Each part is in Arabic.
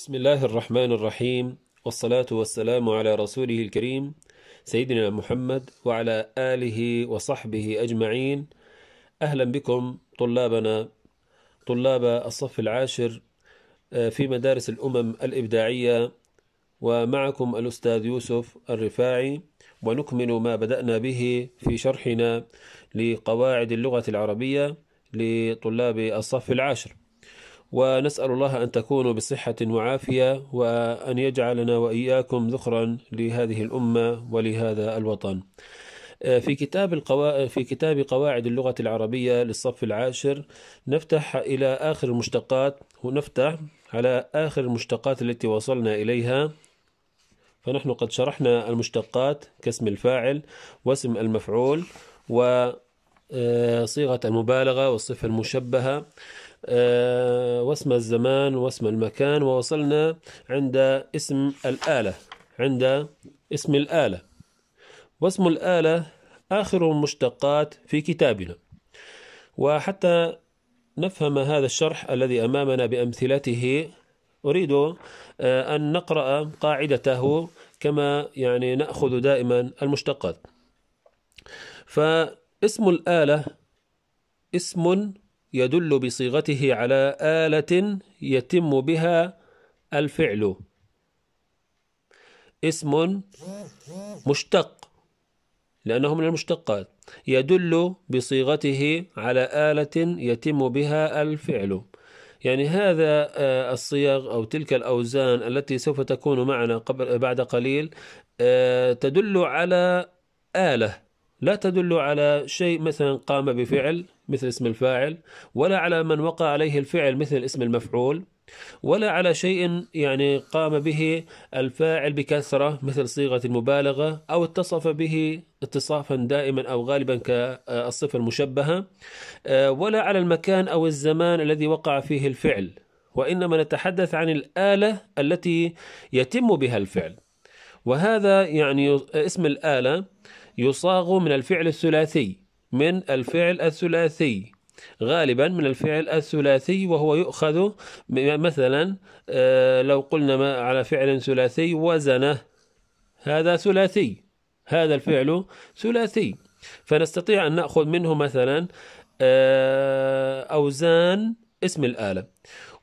بسم الله الرحمن الرحيم والصلاة والسلام على رسوله الكريم سيدنا محمد وعلى آله وصحبه أجمعين أهلا بكم طلابنا طلاب الصف العاشر آه، في مدارس الأمم الإبداعية ومعكم الأستاذ يوسف الرفاعي ونكمل ما بدأنا به في شرحنا لقواعد اللغة العربية لطلاب الصف العاشر ونسأل الله أن تكونوا بصحة وعافية وأن يجعلنا وإياكم ذخرا لهذه الأمة ولهذا الوطن آه، في كتاب القوا... في كتاب قواعد اللغة العربية للصف العاشر نفتح إلى آخر المشتقات ونفتح على آخر المشتقات التي وصلنا إليها فنحن قد شرحنا المشتقات كاسم الفاعل واسم المفعول وصيغة آه، المبالغة والصفة المشبهة آه، واسم الزمان واسم المكان ووصلنا عند اسم الآلة عند اسم الآلة واسم الآلة آخر المشتقات في كتابنا وحتى نفهم هذا الشرح الذي أمامنا بأمثلته أريد آه، أن نقرأ قاعدته كما يعني نأخذ دائما المشتقات فاسم الآلة اسم يدل بصيغته على آلة يتم بها الفعل اسم مشتق لأنه من المشتقات يدل بصيغته على آلة يتم بها الفعل يعني هذا آه، الصيغ أو تلك الأوزان التي سوف تكون معنا قبل بعد قليل آه، تدل على آلة لا تدل على شيء مثلا قام بفعل مثل اسم الفاعل ولا على من وقع عليه الفعل مثل اسم المفعول ولا على شيء يعني قام به الفاعل بكثرة مثل صيغة المبالغة أو اتصف به اتصافا دائما أو غالبا كالصفة المشبهة آه، ولا على المكان أو الزمان الذي وقع فيه الفعل وإنما نتحدث عن الآلة التي يتم بها الفعل وهذا يعني اسم الآلة يصاغ من الفعل الثلاثي من الفعل الثلاثي غالبا من الفعل الثلاثي وهو يؤخذ مثلا آه، لو قلنا ما على فعل ثلاثي وزنه هذا ثلاثي هذا الفعل ثلاثي فنستطيع أن نأخذ منه مثلا آه، أوزان اسم الآلة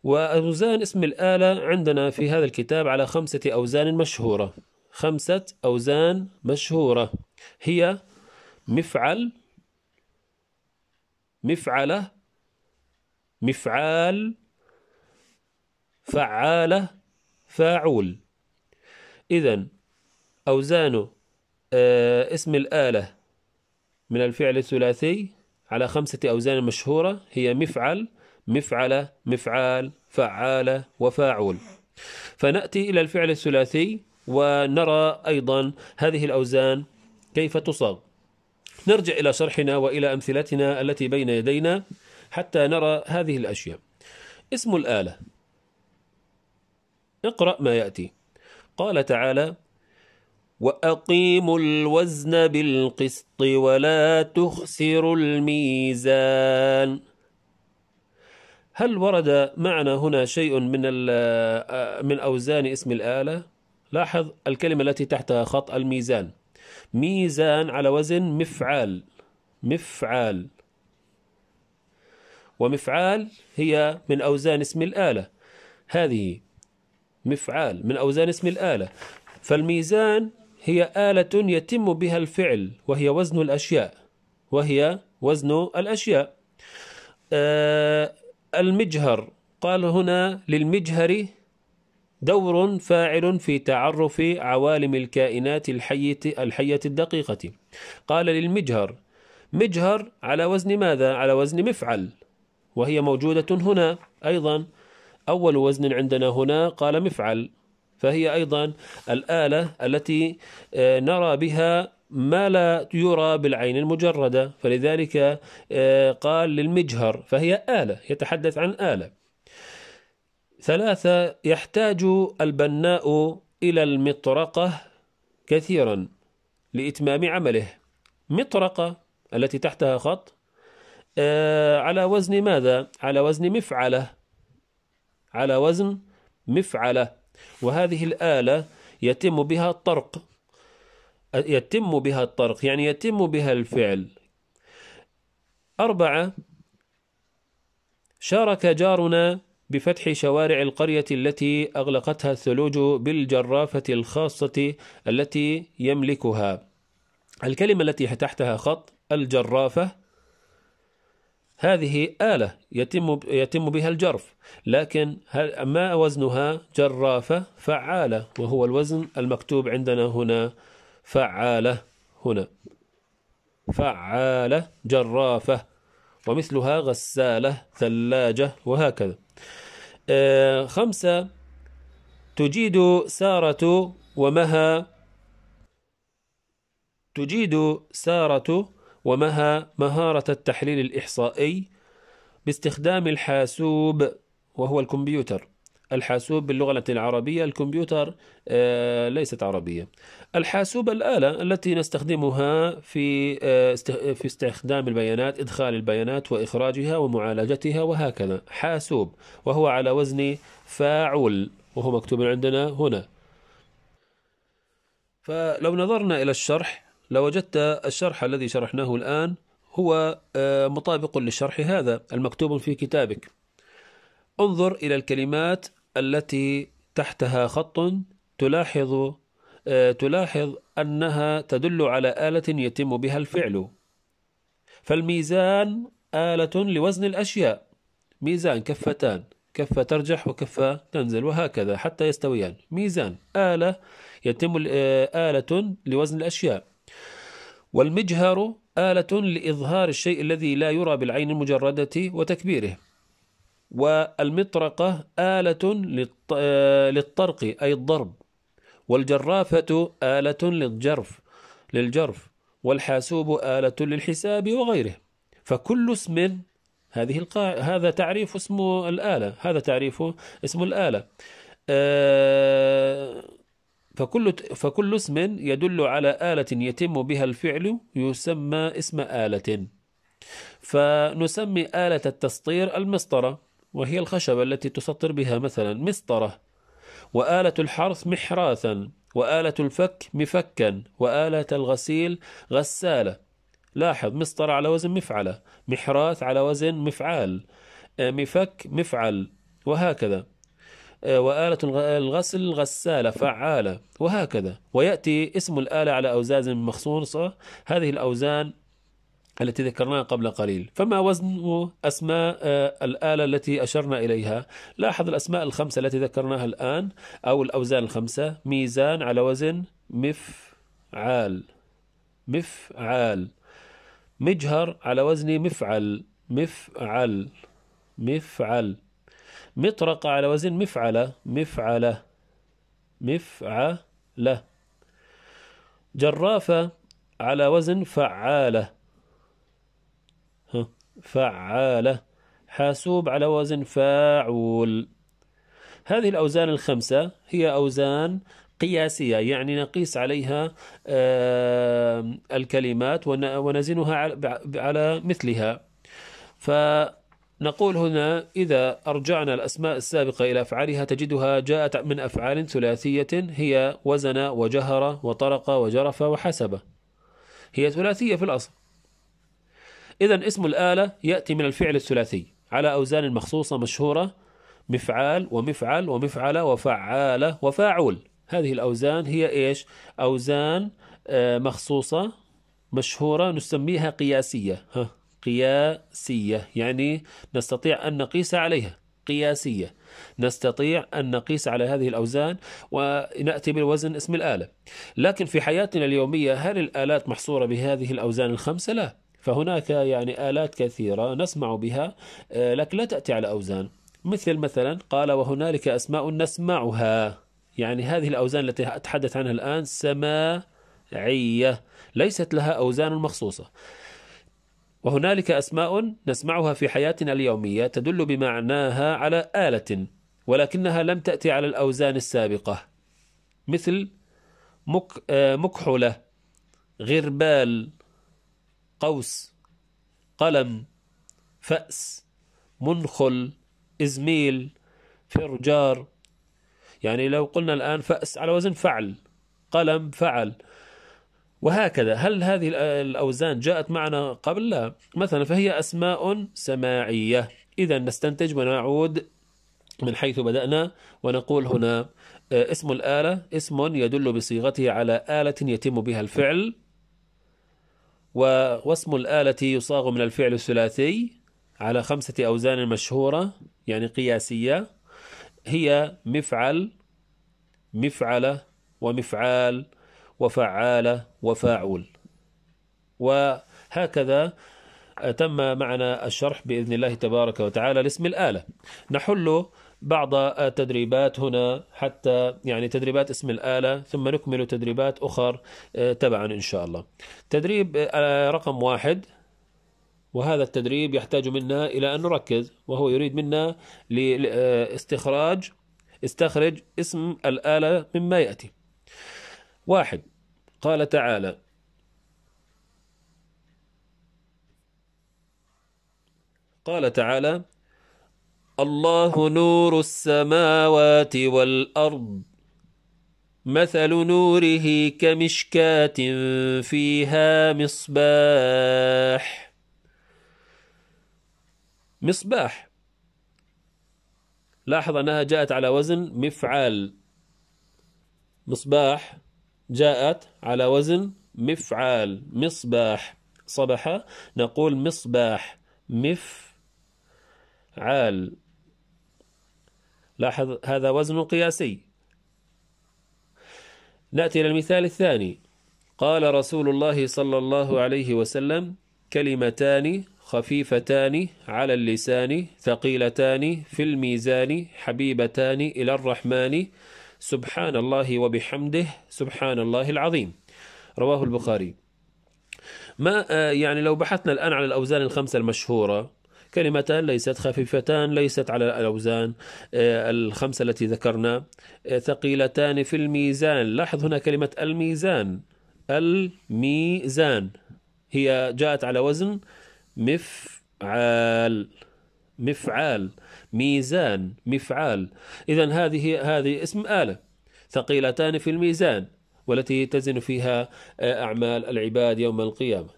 وأوزان اسم الآلة عندنا في هذا الكتاب على خمسة أوزان مشهورة خمسة أوزان مشهورة هي مفعل مفعلة مفعال فعالة فاعول إذا أوزان آه، اسم الآلة من الفعل الثلاثي على خمسة أوزان مشهورة هي مفعل مفعلة مفعال فعالة وفاعول فنأتي إلى الفعل الثلاثي ونرى أيضا هذه الأوزان كيف تصاغ نرجع إلى شرحنا وإلى أمثلتنا التي بين يدينا حتى نرى هذه الأشياء اسم الآلة اقرأ ما يأتي قال تعالى وأقيموا الوزن بالقسط ولا تخسروا الميزان هل ورد معنا هنا شيء من آه، من أوزان اسم الآلة؟ لاحظ الكلمة التي تحتها خط الميزان ميزان على وزن مفعال مفعال ومفعال هي من أوزان اسم الآلة هذه مفعال من أوزان اسم الآلة فالميزان هي آلة يتم بها الفعل وهي وزن الأشياء وهي وزن الأشياء آه المجهر قال هنا للمجهر دور فاعل في تعرف عوالم الكائنات الحية, الحية الدقيقة قال للمجهر مجهر على وزن ماذا؟ على وزن مفعل وهي موجودة هنا أيضا أول وزن عندنا هنا قال مفعل فهي أيضا الآلة التي آه، نرى بها ما لا يرى بالعين المجردة فلذلك آه، قال للمجهر فهي آلة يتحدث عن آلة ثلاثة يحتاج البناء إلى المطرقة كثيرا لإتمام عمله مطرقة التي تحتها خط آه على وزن ماذا؟ على وزن مفعلة على وزن مفعلة وهذه الآلة يتم بها الطرق يتم بها الطرق يعني يتم بها الفعل أربعة شارك جارنا بفتح شوارع القرية التي أغلقتها الثلوج بالجرافة الخاصة التي يملكها الكلمة التي تحتها خط الجرافة هذه آلة يتم يتم بها الجرف لكن ما وزنها جرافة فعالة وهو الوزن المكتوب عندنا هنا فعالة هنا فعالة جرافة ومثلها غسالة ثلاجة وهكذا آه، خمسة تجيد سارة ومها تجيد سارة ومها مهارة التحليل الإحصائي باستخدام الحاسوب وهو الكمبيوتر الحاسوب باللغة العربية الكمبيوتر آه، ليست عربية الحاسوب الآلة التي نستخدمها في آه، في استخدام البيانات إدخال البيانات وإخراجها ومعالجتها وهكذا حاسوب وهو على وزن فاعل وهو مكتوب عندنا هنا فلو نظرنا إلى الشرح لوجدت الشرح الذي شرحناه الآن هو آه، مطابق للشرح هذا المكتوب في كتابك انظر إلى الكلمات التي تحتها خط تلاحظ آه، تلاحظ أنها تدل على آلة يتم بها الفعل فالميزان آلة لوزن الأشياء ميزان كفتان كفة ترجح وكفة تنزل وهكذا حتى يستويان ميزان آلة يتم آه، آلة لوزن الأشياء والمجهر آلة لإظهار الشيء الذي لا يرى بالعين المجردة وتكبيره والمطرقة آلة آه، للطرق أي الضرب والجرافة آلة للجرف للجرف والحاسوب آلة للحساب وغيره فكل اسم هذه القا... هذا تعريف اسم الآلة هذا تعريف اسم الآلة آه، فكل فكل اسم يدل على آلة يتم بها الفعل يسمى اسم آلة فنسمي آلة التسطير المسطرة وهي الخشبة التي تسطر بها مثلا مسطرة وآلة الحرث محراثا وآلة الفك مفكا وآلة الغسيل غسالة لاحظ مسطرة على وزن مفعلة محراث على وزن مفعال آه، مفك مفعل وهكذا آه، وآلة الغسل غسالة فعالة وهكذا ويأتي اسم الآلة على أوزان مخصوصة هذه الأوزان التي ذكرناها قبل قليل فما وزن أسماء آه، الآلة التي أشرنا إليها لاحظ الأسماء الخمسة التي ذكرناها الآن أو الأوزان الخمسة ميزان على وزن مفعال مفعال مجهر على وزن مفعل مفعل مفعل مطرقة على وزن مفعلة مفعلة مفعلة جرافة على وزن فعالة فعالة حاسوب على وزن فاعول هذه الأوزان الخمسة هي أوزان قياسية يعني نقيس عليها الكلمات ونزنها على مثلها فنقول هنا إذا أرجعنا الأسماء السابقة إلى أفعالها تجدها جاءت من أفعال ثلاثية هي وزن وجهر وطرق وجرف وحسب هي ثلاثية في الأصل إذا اسم الآلة يأتي من الفعل الثلاثي على أوزان مخصوصة مشهورة مفعال ومفعل ومفعلة وفعالة وفاعول هذه الأوزان هي إيش؟ أوزان آه، مخصوصة مشهورة نسميها قياسية ها قياسية يعني نستطيع أن نقيس عليها قياسية نستطيع أن نقيس على هذه الأوزان ونأتي بالوزن اسم الآلة لكن في حياتنا اليومية هل الآلات محصورة بهذه الأوزان الخمسة؟ لا فهناك يعني آلات كثيرة نسمع بها آه، لكن لا تأتي على أوزان مثل مثلا قال وهنالك أسماء نسمعها يعني هذه الأوزان التي أتحدث عنها الآن سماعية ليست لها أوزان مخصوصة وهنالك أسماء نسمعها في حياتنا اليومية تدل بمعناها على آلة ولكنها لم تأتي على الأوزان السابقة مثل مك... آه، مكحلة غربال قوس قلم فأس منخل إزميل فرجار يعني لو قلنا الآن فأس على وزن فعل قلم فعل وهكذا هل هذه الأوزان جاءت معنا قبل لا مثلا فهي أسماء سماعية إذا نستنتج ونعود من حيث بدأنا ونقول هنا آه، اسم الآلة اسم يدل بصيغته على آلة يتم بها الفعل واسم الآلة يصاغ من الفعل الثلاثي على خمسة أوزان مشهورة يعني قياسية هي مفعل مفعلة ومفعال وفعالة وفاعول وهكذا تم معنا الشرح بإذن الله تبارك وتعالى لاسم الآلة نحل بعض التدريبات هنا حتى يعني تدريبات اسم الآلة ثم نكمل تدريبات أخر آه، تبعا إن شاء الله تدريب آه، رقم واحد وهذا التدريب يحتاج منا إلى أن نركز وهو يريد منا لاستخراج استخرج اسم الآلة مما يأتي واحد قال تعالى قال تعالى الله نور السماوات والأرض مثل نوره كمشكاة فيها مصباح مصباح لاحظ أنها جاءت على وزن مفعال مصباح جاءت على وزن مفعال مصباح صبح نقول مصباح مفعال لاحظ هذا وزن قياسي نأتي إلى المثال الثاني قال رسول الله صلى الله عليه وسلم كلمتان خفيفتان على اللسان ثقيلتان في الميزان حبيبتان إلى الرحمن سبحان الله وبحمده سبحان الله العظيم رواه البخاري ما آه، يعني لو بحثنا الآن على الأوزان الخمسة المشهورة كلمتان ليست خفيفتان ليست على الأوزان آه، الخمسة التي ذكرنا آه، ثقيلتان في الميزان لاحظ هنا كلمة الميزان الميزان هي جاءت على وزن مفعال مفعال ميزان مفعال إذا هذه هذه اسم آلة ثقيلتان في الميزان والتي تزن فيها آه، أعمال العباد يوم القيامة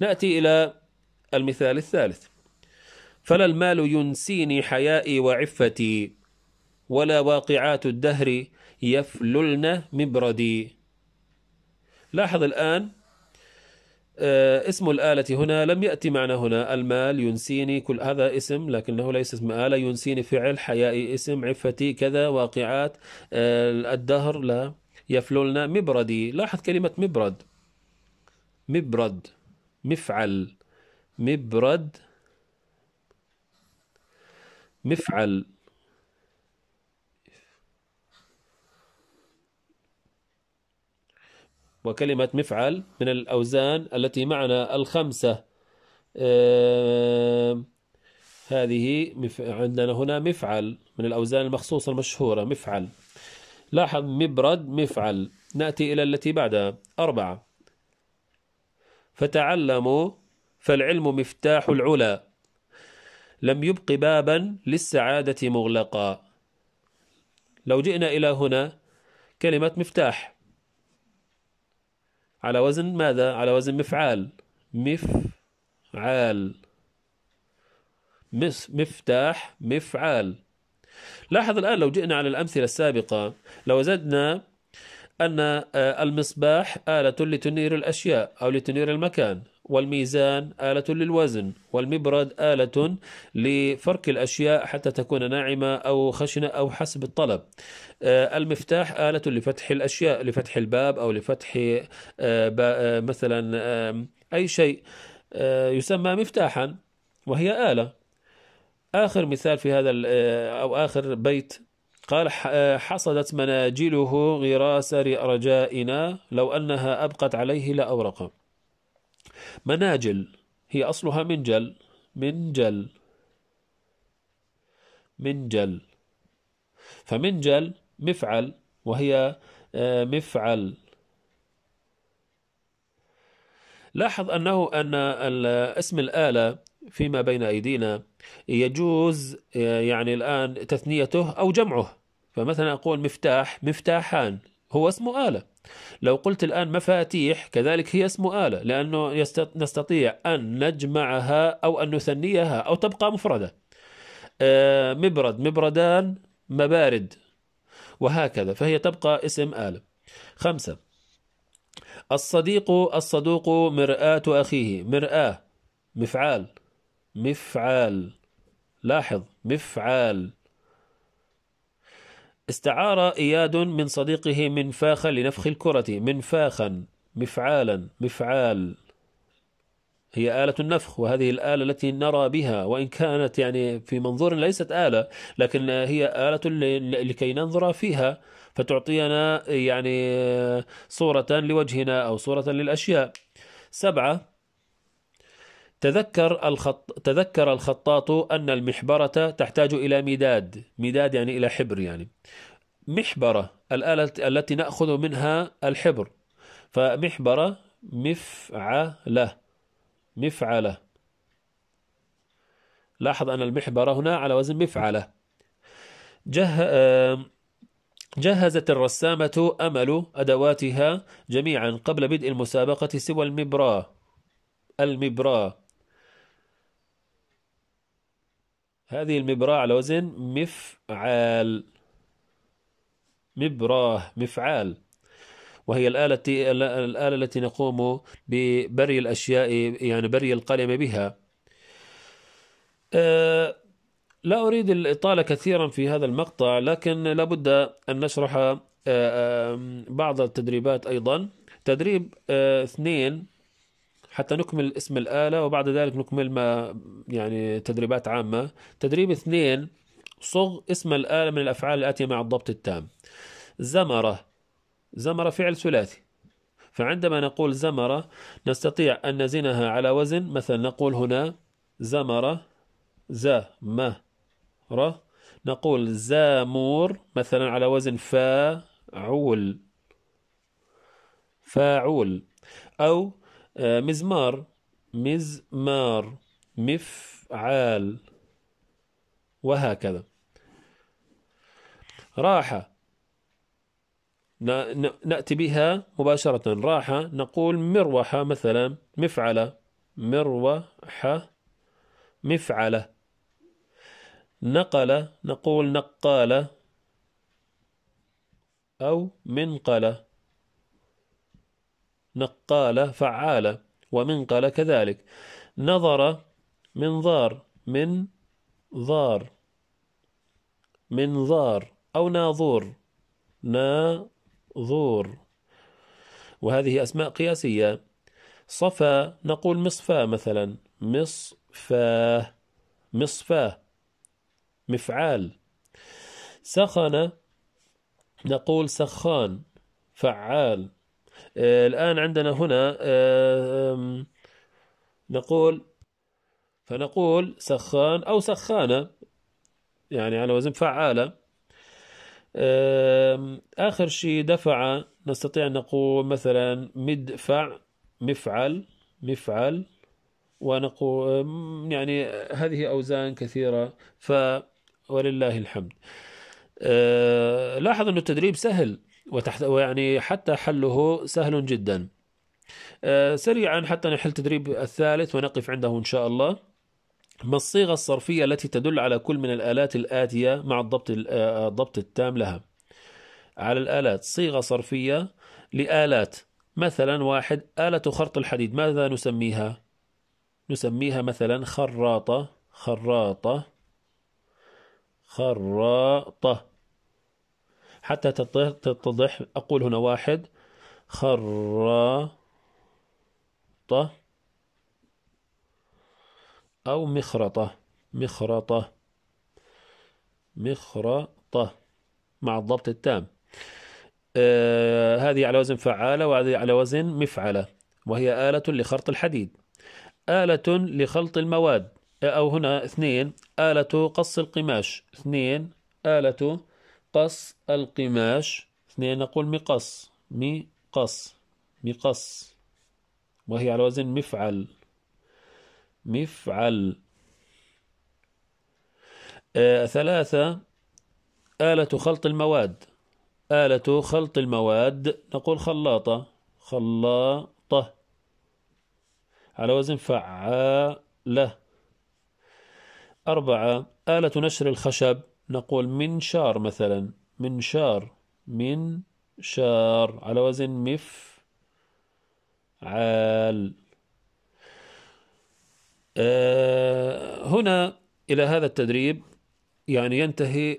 نأتي إلى المثال الثالث فلا المال ينسيني حيائي وعفتي ولا واقعات الدهر يفللن مبردي لاحظ الآن آه، اسم الآلة هنا لم يأتي معنا هنا المال ينسيني كل هذا اسم لكنه ليس اسم آلة ينسيني فعل حيائي اسم عفتي كذا واقعات آه، الدهر لا يفللنا مبردي لاحظ كلمة مبرد مبرد مفعل مبرد مفعل وكلمة مفعل من الأوزان التي معنا الخمسة آه هذه مف... عندنا هنا مفعل من الأوزان المخصوصة المشهورة مفعل لاحظ مبرد مفعل نأتي إلى التي بعدها أربعة فتعلموا فالعلم مفتاح العلا لم يبق بابا للسعادة مغلقا لو جئنا إلى هنا كلمة مفتاح على وزن ماذا؟ على وزن مفعال مفعال مفتاح مفعال لاحظ الآن لو جئنا على الأمثلة السابقة لو زدنا أن آه، المصباح آلة لتنير الأشياء أو لتنير المكان والميزان آلة للوزن والمبرد آلة لفرك الأشياء حتى تكون ناعمة أو خشنة أو حسب الطلب آه، المفتاح آلة لفتح الأشياء لفتح الباب أو لفتح آه، مثلا أي شيء يسمى مفتاحا وهي آلة آخر مثال في هذا أو آخر بيت قال حصدت مناجله غراس رجائنا لو أنها أبقت عليه لأورق مناجل هي أصلها منجل منجل منجل فمنجل مفعل وهي آه، مفعل لاحظ أنه أن اسم الآلة فيما بين أيدينا يجوز آه، يعني الآن تثنيته أو جمعه فمثلا أقول مفتاح مفتاحان هو اسمه آلة لو قلت الآن مفاتيح كذلك هي اسم آلة لأنه نستطيع أن نجمعها أو أن نثنيها أو تبقى مفردة آه مبرد مبردان مبارد وهكذا فهي تبقى اسم آلة خمسة الصديق الصدوق مرآة أخيه مرآة مفعال مفعال لاحظ مفعال استعار إياد من صديقه منفاخا لنفخ الكرة منفاخا مفعالا مفعال هي آلة النفخ وهذه الآلة التي نرى بها وإن كانت يعني في منظور ليست آلة لكن هي آلة لكي ننظر فيها فتعطينا يعني صورة لوجهنا أو صورة للأشياء سبعة تذكر الخط تذكر الخطاط أن المحبرة تحتاج إلى مداد مداد يعني إلى حبر يعني محبرة الآلة التي نأخذ منها الحبر فمحبرة مفعلة مفعلة لاحظ أن المحبرة هنا على وزن مفعلة جه... جهزت الرسامة أمل أدواتها جميعا قبل بدء المسابقة سوى المبراه المبراه هذه المبراة على وزن مفعال مبراه مفعال وهي الآلة الآلة التي نقوم ببري الأشياء يعني بري القلم بها أه لا أريد الإطالة كثيرا في هذا المقطع لكن لابد أن نشرح آه، آه، بعض التدريبات أيضا تدريب آه، اثنين حتى نكمل اسم الآلة وبعد ذلك نكمل ما يعني تدريبات عامة تدريب اثنين صغ اسم الآلة من الأفعال الآتية مع الضبط التام زمرة زمرة فعل ثلاثي فعندما نقول زمرة نستطيع أن نزنها على وزن مثلا نقول هنا زمرة زمرة نقول زامور مثلا على وزن فاعول فاعول أو آه، مزمار مزمار مفعال وهكذا راحة نأتي بها مباشرة راحة نقول مروحة مثلا مفعلة مروحة مفعلة نقل نقول نقالة أو منقلة نقالة فعالة ومنقلة كذلك نظر منظار من ظار منظار أو ناظور ناظور وهذه أسماء قياسية صفا نقول مصفى مثلا مصفاه مصفاه مفعال سخن نقول سخان فعال آه، الآن عندنا هنا آه، نقول فنقول سخان أو سخانة يعني على وزن فعالة آخر شيء دفع نستطيع أن نقول مثلا مدفع مفعل مفعل ونقول يعني هذه أوزان كثيرة ف ولله الحمد آه، لاحظ أن التدريب سهل وتحت يعني حتى حله سهل جدا آه، سريعا حتى نحل تدريب الثالث ونقف عنده إن شاء الله ما الصيغة الصرفية التي تدل على كل من الآلات الآتية مع الضبط آه، آه، الضبط التام لها على الآلات صيغة صرفية لآلات مثلا واحد آلة خرط الحديد ماذا نسميها نسميها مثلا خراطة خراطة خراطة حتى تتضح أقول هنا واحد خرطة أو مخرطة مخرطة مخرطة مع الضبط التام آه هذه على وزن فعالة وهذه على وزن مفعلة وهي آلة لخرط الحديد آلة لخلط المواد أو هنا اثنين آلة قص القماش اثنين آلة قص القماش اثنين نقول مقص مقص مقص وهي على وزن مفعل مفعل آه ثلاثة آلة خلط المواد آلة خلط المواد نقول خلاطة خلاطة على وزن فعالة أربعة آلة نشر الخشب نقول منشار مثلا منشار منشار على وزن مف عال آه، هنا إلى هذا التدريب يعني ينتهي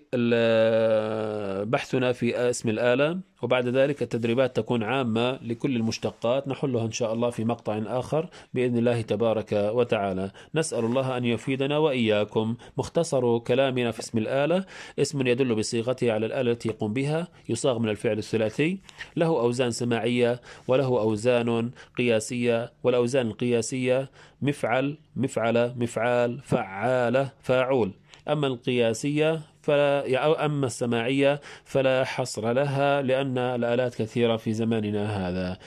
بحثنا في اسم الآلة وبعد ذلك التدريبات تكون عامة لكل المشتقات نحلها إن شاء الله في مقطع آخر بإذن الله تبارك وتعالى نسأل الله أن يفيدنا وإياكم مختصر كلامنا في اسم الآلة اسم يدل بصيغته على الآلة التي يقوم بها يصاغ من الفعل الثلاثي له أوزان سماعية وله أوزان قياسية والأوزان القياسية مفعل مفعلة مفعال فعالة فاعول أما القياسية فلا أو أما السماعية فلا حصر لها لأن الآلات كثيرة في زماننا هذا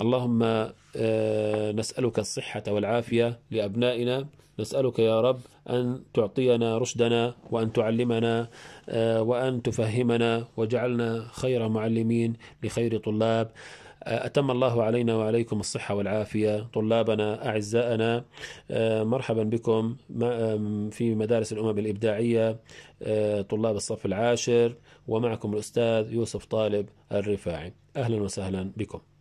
اللهم آه، نسألك الصحة والعافية لأبنائنا نسألك يا رب أن تعطينا رشدنا وأن تعلمنا آه، وأن تفهمنا وجعلنا خير معلمين لخير طلاب أتم الله علينا وعليكم الصحة والعافية طلابنا أعزائنا آه، مرحبا بكم في مدارس الأمم الإبداعية آه، طلاب الصف العاشر ومعكم الأستاذ يوسف طالب الرفاعي أهلا وسهلا بكم